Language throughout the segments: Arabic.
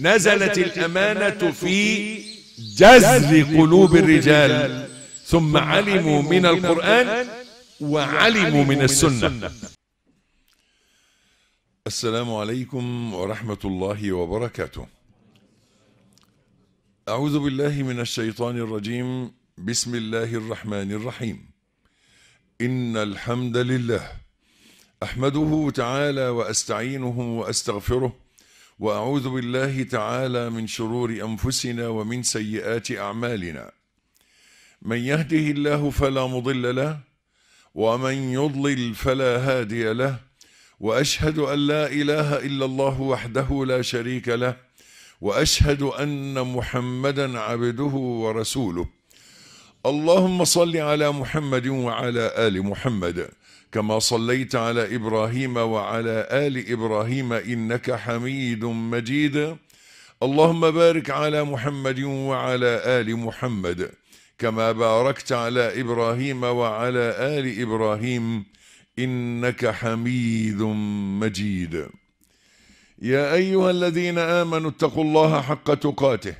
نزلت الأمانة في جذر قلوب الرجال ثم علموا من القرآن وعلموا من السنة السلام عليكم ورحمة الله وبركاته أعوذ بالله من الشيطان الرجيم بسم الله الرحمن الرحيم إن الحمد لله أحمده تعالى وأستعينه وأستغفره واعوذ بالله تعالى من شرور انفسنا ومن سيئات اعمالنا من يهده الله فلا مضل له ومن يضلل فلا هادي له واشهد ان لا اله الا الله وحده لا شريك له واشهد ان محمدا عبده ورسوله اللهم صل على محمد وعلى ال محمد كما صليت على ابراهيم وعلى ال ابراهيم انك حميد مجيد اللهم بارك على محمد وعلى ال محمد كما باركت على ابراهيم وعلى ال ابراهيم انك حميد مجيد يا ايها الذين امنوا اتقوا الله حق تقاته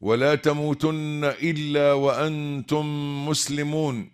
ولا تموتن الا وانتم مسلمون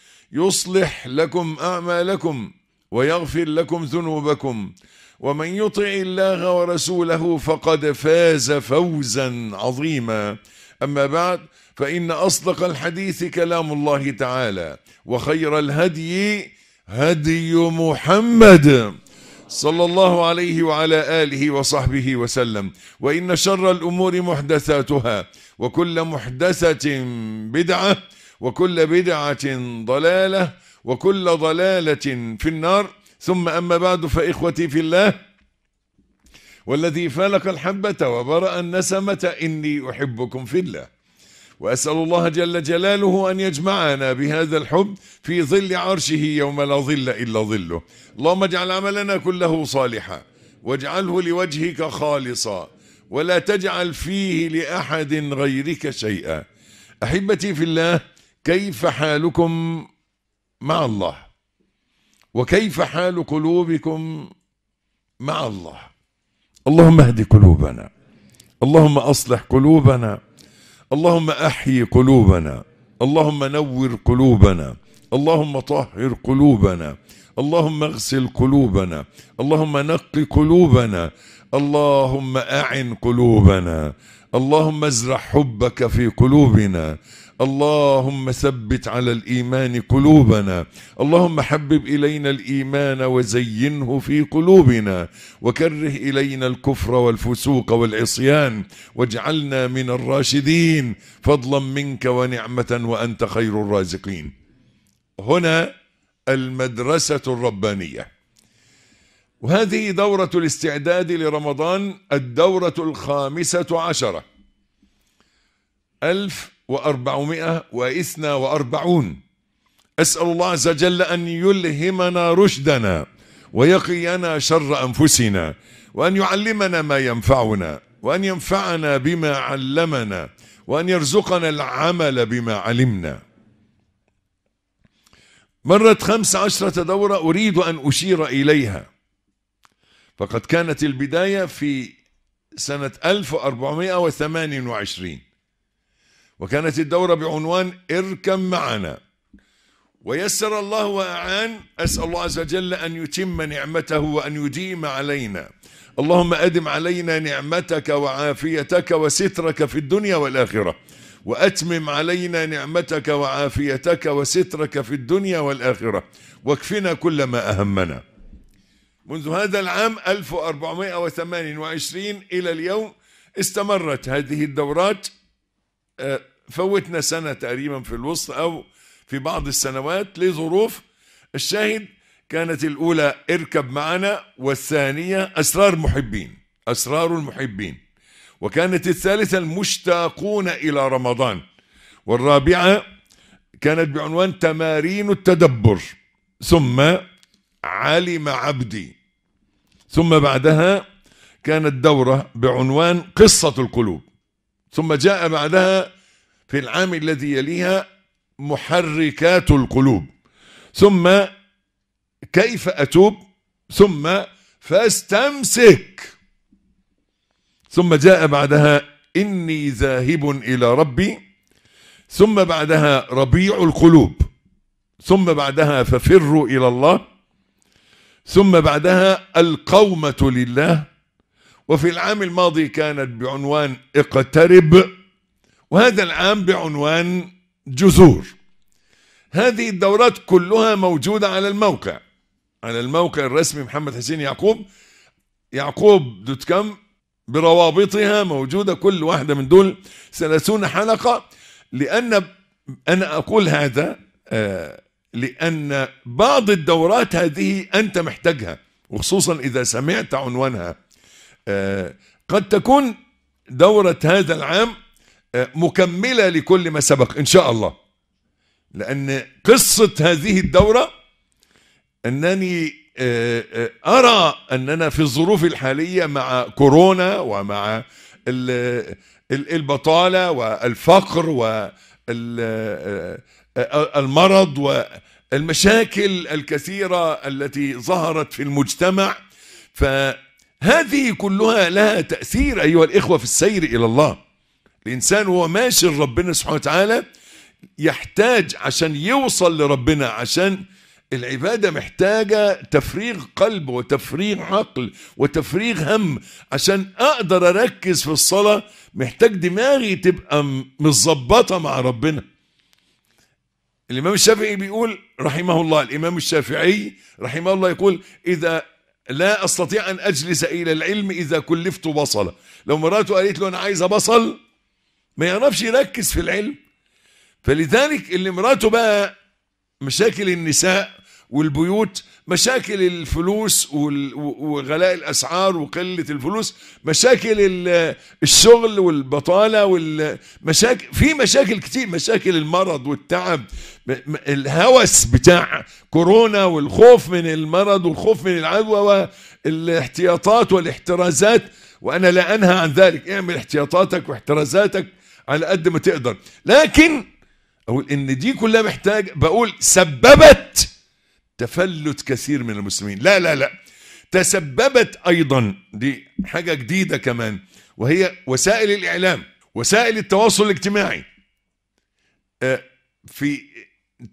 يصلح لكم اعمالكم ويغفر لكم ذنوبكم ومن يطع الله ورسوله فقد فاز فوزا عظيما اما بعد فان اصدق الحديث كلام الله تعالى وخير الهدي هدي محمد صلى الله عليه وعلى اله وصحبه وسلم وان شر الامور محدثاتها وكل محدثه بدعه وكل بدعة ضلالة وكل ضلالة في النار ثم أما بعد فإخوتي في الله والذي فلق الحبة وبرأ النسمة إني أحبكم في الله وأسأل الله جل جلاله أن يجمعنا بهذا الحب في ظل عرشه يوم لا ظل إلا ظله اللهم اجعل عملنا كله صالحا واجعله لوجهك خالصا ولا تجعل فيه لأحد غيرك شيئا أحبتي في الله كيف حالكم مع الله وكيف حال قلوبكم مع الله اللهم اهد قلوبنا اللهم اصلح قلوبنا اللهم احيي قلوبنا اللهم نور قلوبنا اللهم طهر قلوبنا اللهم اغسل قلوبنا اللهم نقي قلوبنا اللهم اعن قلوبنا اللهم ازرع حبك في قلوبنا اللهم ثبت على الايمان قلوبنا اللهم حبب الينا الايمان وزينه في قلوبنا وكره الينا الكفر والفسوق والعصيان واجعلنا من الراشدين فضلا منك ونعمه وانت خير الرازقين هنا المدرسه الربانيه وهذه دورة الاستعداد لرمضان الدورة الخامسة عشرة ألف وأربعمائة وإثنى وأربعون أسأل الله عز وجل أن يلهمنا رشدنا ويقينا شر أنفسنا وأن يعلمنا ما ينفعنا وأن ينفعنا بما علمنا وأن يرزقنا العمل بما علمنا مرت خمس عشرة دورة أريد أن أشير إليها فقد كانت البداية في سنة 1428 وكانت الدورة بعنوان اركم معنا ويسر الله وأعان أسأل الله عز وجل أن يتم نعمته وأن يديم علينا اللهم أدم علينا نعمتك وعافيتك وسترك في الدنيا والآخرة وأتمم علينا نعمتك وعافيتك وسترك في الدنيا والآخرة واكفنا كل ما أهمنا منذ هذا العام 1428 إلى اليوم استمرت هذه الدورات آه، فوتنا سنة تقريبا في الوسط أو في بعض السنوات لظروف الشاهد كانت الأولى اركب معنا والثانية أسرار محبين أسرار المحبين وكانت الثالثة المشتاقون إلى رمضان والرابعة كانت بعنوان تمارين التدبر ثم علم عبدي ثم بعدها كانت دورة بعنوان قصة القلوب ثم جاء بعدها في العام الذي يليها محركات القلوب ثم كيف أتوب ثم فاستمسك ثم جاء بعدها إني ذاهب إلى ربي ثم بعدها ربيع القلوب ثم بعدها ففروا إلى الله ثم بعدها القومة لله وفي العام الماضي كانت بعنوان اقترب وهذا العام بعنوان جذور هذه الدورات كلها موجودة على الموقع على الموقع الرسمي محمد حسين يعقوب يعقوب دوت كم بروابطها موجودة كل واحدة من دول ثلاثون حلقة لأن أنا أقول هذا آه، لأن بعض الدورات هذه أنت محتاجها وخصوصا إذا سمعت عنوانها آه، قد تكون دورة هذا العام آه، مكملة لكل ما سبق إن شاء الله لأن قصة هذه الدورة أنني آه، آه، أرى أننا في الظروف الحالية مع كورونا ومع البطالة والفقر والمرض والمشاكل الكثيرة التي ظهرت في المجتمع فهذه كلها لها تأثير أيها الإخوة في السير إلى الله الإنسان وهو ماشي لربنا سبحانه وتعالى يحتاج عشان يوصل لربنا عشان العبادة محتاجة تفريغ قلب وتفريغ عقل وتفريغ هم عشان أقدر أركز في الصلاة محتاج دماغي تبقى متظبطة مع ربنا الإمام الشافعي بيقول رحمه الله الإمام الشافعي رحمه الله يقول إذا لا أستطيع أن أجلس إلى العلم إذا كلفت بصلة لو مراته قالت له أنا عايزة بصل ما يعرفش يركز في العلم فلذلك اللي مراته بقى مشاكل النساء والبيوت مشاكل الفلوس وغلاء الاسعار وقله الفلوس مشاكل الشغل والبطاله والمشاكل في مشاكل كتير مشاكل المرض والتعب الهوس بتاع كورونا والخوف من المرض والخوف من العدوى والاحتياطات والاحترازات وانا لا انهى عن ذلك اعمل احتياطاتك واحترازاتك على قد ما تقدر لكن اقول ان دي كلها محتاج بقول سببت تفلت كثير من المسلمين لا لا لا تسببت ايضا دي حاجه جديده كمان وهي وسائل الاعلام وسائل التواصل الاجتماعي آه، في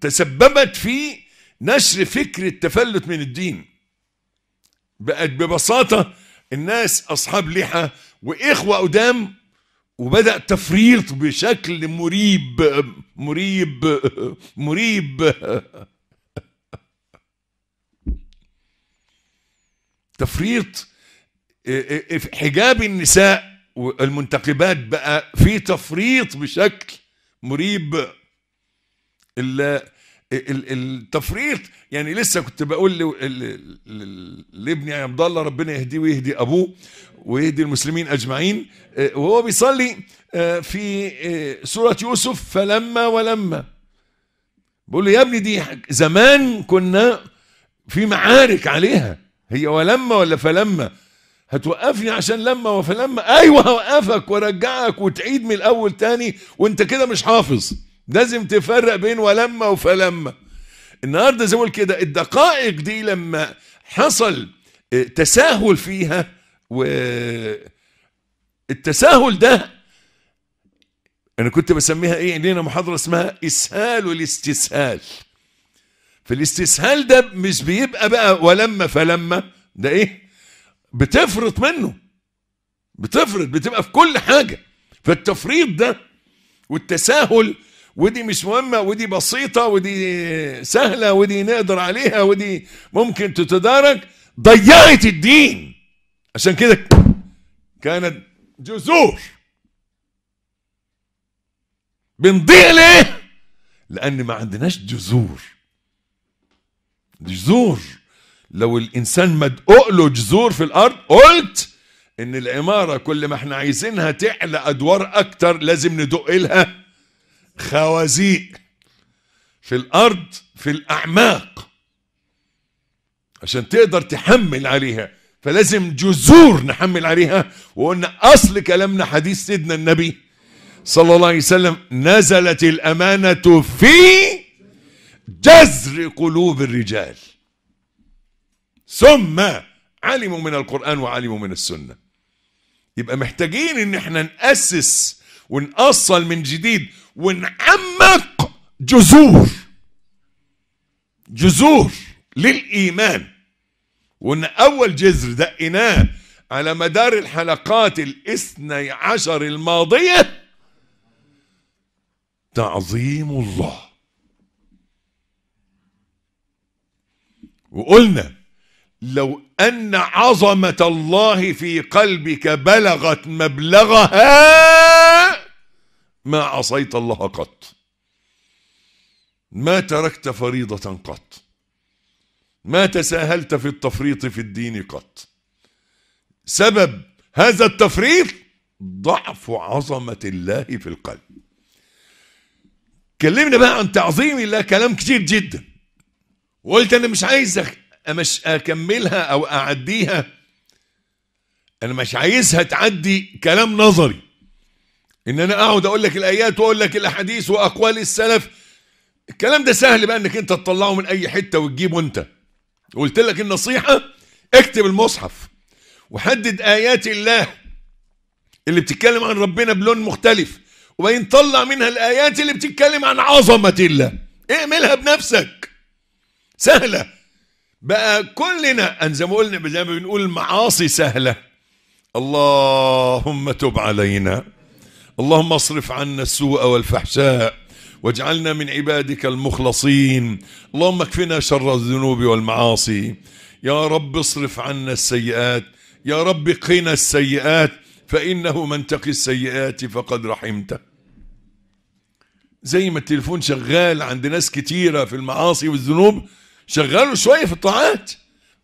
تسببت في نشر فكر التفلت من الدين بقت ببساطه الناس اصحاب لحى واخوه قدام وبدأ تفريط بشكل مريب مريب مريب تفريط آه، آه، حجاب النساء والمنتقبات بقى في تفريط بشكل مريب اللي التفريط يعني لسه كنت بقول لابني عبد الله ربنا يهديه ويهدي ابوه ويهدي المسلمين اجمعين آه، وهو بيصلي آه، في آه، سوره يوسف فلما ولما بقول له يا ابني دي زمان كنا في معارك عليها هي ولما ولا فلما هتوقفني عشان لما وفلما ايوه هوقفك وارجعك وتعيد من الاول تاني وانت كده مش حافظ لازم تفرق بين ولما وفلما النهارده زي ما كده الدقائق دي لما حصل آه، تساهل فيها والتساهل ده انا كنت بسميها ايه عندنا محاضره اسمها اسهال الاستسهال فالاستسهال ده مش بيبقى بقى ولما فلما ده ايه بتفرط منه بتفرط بتبقى في كل حاجه فالتفريط ده والتساهل ودي مش مهمة ودي بسيطة ودي سهلة ودي نقدر عليها ودي ممكن تتدارك ضيعت الدين عشان كده كانت جذور بنضيع ليه؟ لأن ما عندناش جذور جذور لو الإنسان مدقوق له جذور في الأرض قلت إن العمارة كل ما احنا عايزينها تعلى أدوار أكتر لازم ندق لها خوازيق في الارض في الاعماق عشان تقدر تحمل عليها فلازم جذور نحمل عليها وقلنا اصل كلامنا حديث سيدنا النبي صلى الله عليه وسلم نزلت الامانه في جذر قلوب الرجال ثم علموا من القرآن وعلموا من السنة يبقى محتاجين ان احنا نأسس ونأصل من جديد ونعمق جذور جذور للإيمان وإن أول جذر دقيناه على مدار الحلقات الاثني عشر الماضية تعظيم الله وقلنا لو أن عظمة الله في قلبك بلغت مبلغها ما عصيت الله قط ما تركت فريضة قط ما تساهلت في التفريط في الدين قط سبب هذا التفريط ضعف عظمة الله في القلب كلمنا بقى عن تعظيم الله كلام كتير جدا وقلت انا مش عايز مش اكملها او اعديها انا مش عايزها تعدي كلام نظري ان انا اقعد اقول لك الايات واقول لك الاحاديث واقوال السلف الكلام ده سهل بقى انك انت تطلعه من اي حته وتجيبه انت قلت لك النصيحه اكتب المصحف وحدد ايات الله اللي بتتكلم عن ربنا بلون مختلف وبعدين طلع منها الايات اللي بتتكلم عن عظمه الله اعملها بنفسك سهله بقى كلنا ان زي ما قلنا زي ما بنقول معاصي سهله اللهم تب علينا اللهم اصرف عنا السوء والفحشاء واجعلنا من عبادك المخلصين اللهم اكفنا شر الذنوب والمعاصي يا رب اصرف عنا السيئات يا رب قنا السيئات فإنه من تقي السيئات فقد رحمته زي ما التليفون شغال عند ناس كتيرة في المعاصي والذنوب شغاله شوية في الطاعات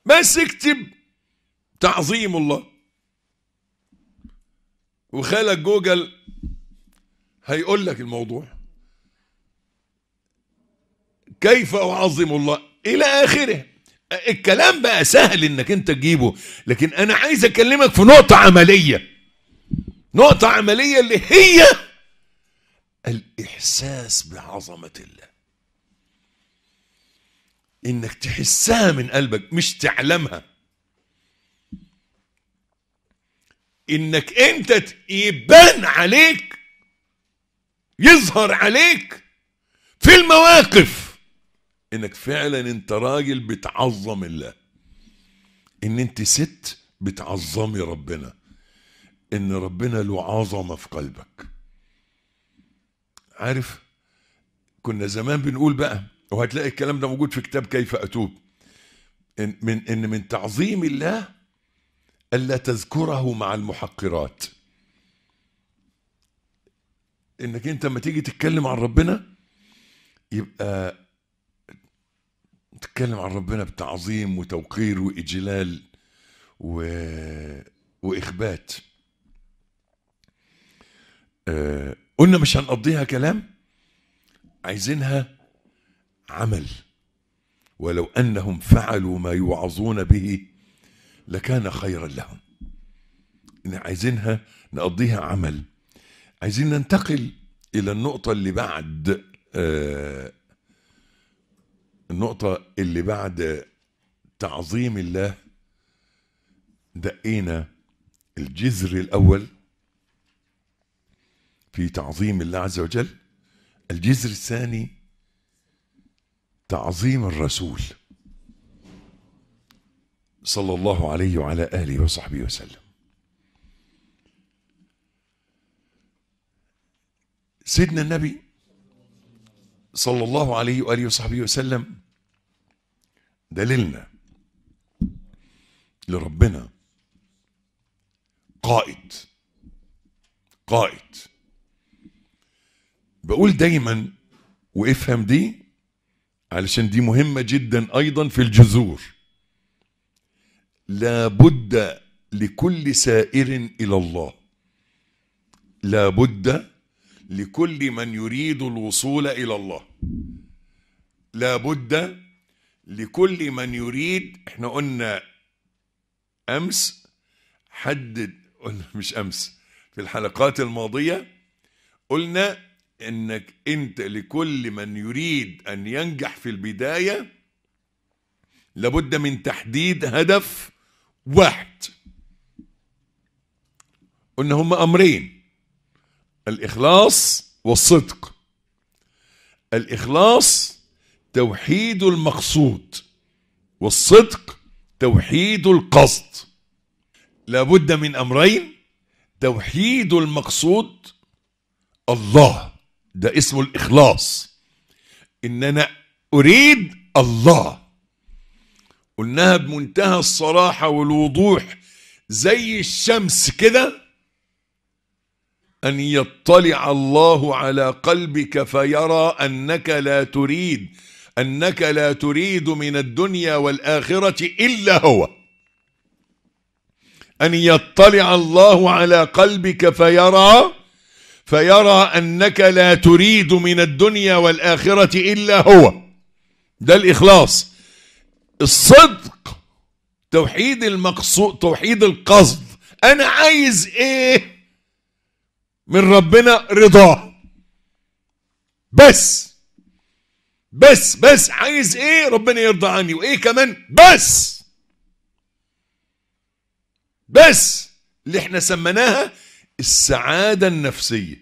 بس اكتب تعظيم الله وخالك جوجل هيقول لك الموضوع كيف أعظم الله إلى آخره الكلام بقى سهل انك انت تجيبه لكن انا عايز اكلمك في نقطة عملية نقطة عملية اللي هي الاحساس بعظمة الله انك تحسها من قلبك مش تعلمها انك انت يبان عليك يظهر عليك في المواقف انك فعلا انت راجل بتعظم الله ان انت ست بتعظمي ربنا ان ربنا له عظمه في قلبك عارف كنا زمان بنقول بقى وهتلاقي الكلام ده موجود في كتاب كيف اتوب ان من ان من تعظيم الله الا تذكره مع المحقرات انك انت لما تيجي تتكلم عن ربنا يبقى تتكلم عن ربنا بتعظيم وتوقير واجلال و... واخبات آه، قلنا مش هنقضيها كلام عايزينها عمل ولو انهم فعلوا ما يوعظون به لكان خيرا لهم عايزينها نقضيها عمل عايزين ننتقل الى النقطه اللي بعد آه النقطه اللي بعد تعظيم الله دقينا الجذر الاول في تعظيم الله عز وجل الجذر الثاني تعظيم الرسول صلى الله عليه وعلى اله وصحبه وسلم سيدنا النبي صلى الله عليه وآله وصحبه وسلم دليلنا لربنا قائد قائد بقول دايما وافهم دي علشان دي مهمة جدا أيضا في الجذور لابد لكل سائر إلى الله لابد لكل من يريد الوصول إلى الله لابد لكل من يريد احنا قلنا أمس حدد قلنا مش أمس في الحلقات الماضية قلنا انك انت لكل من يريد ان ينجح في البداية لابد من تحديد هدف واحد قلنا هما امرين الإخلاص والصدق الإخلاص توحيد المقصود والصدق توحيد القصد لابد من أمرين توحيد المقصود الله ده اسمه الإخلاص إن أنا أريد الله قلناها بمنتهى الصراحة والوضوح زي الشمس كده ان يطلع الله على قلبك فيرى انك لا تريد انك لا تريد من الدنيا والاخره الا هو ان يطلع الله على قلبك فيرى فيرى انك لا تريد من الدنيا والاخره الا هو ده الاخلاص الصدق توحيد المقصود توحيد القصد انا عايز ايه من ربنا رضاه بس بس بس عايز ايه ربنا يرضى عني وايه كمان بس بس اللي احنا سميناها السعادة النفسية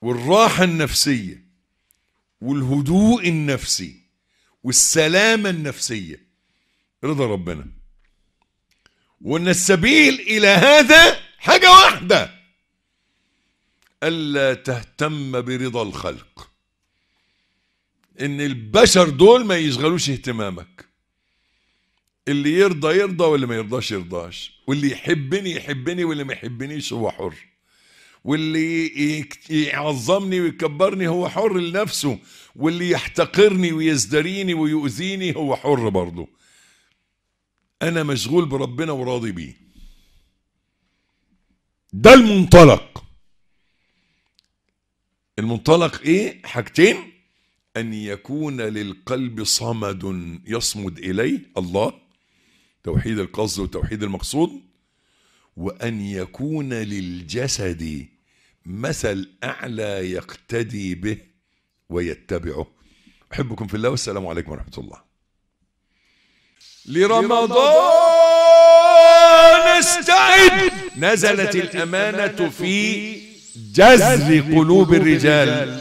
والراحة النفسية والهدوء النفسي والسلامة النفسية رضا ربنا وان السبيل الى هذا حاجة واحدة ألا تهتم برضا الخلق إن البشر دول ما يشغلوش اهتمامك اللي يرضى يرضى واللي ما يرضاش يرضاش واللي يحبني يحبني واللي ما يحبنيش هو حر واللي يعظمني ويكبرني هو حر لنفسه واللي يحتقرني ويزدريني ويؤذيني هو حر برضه انا مشغول بربنا وراضي بيه ده المنطلق المنطلق ايه حاجتين ان يكون للقلب صمد يصمد اليه الله توحيد القصد وتوحيد المقصود وان يكون للجسد مثل اعلى يقتدي به ويتبعه احبكم في الله والسلام عليكم ورحمه الله لرمضان استعد نزلت الامانه في جزر قلوب الرجال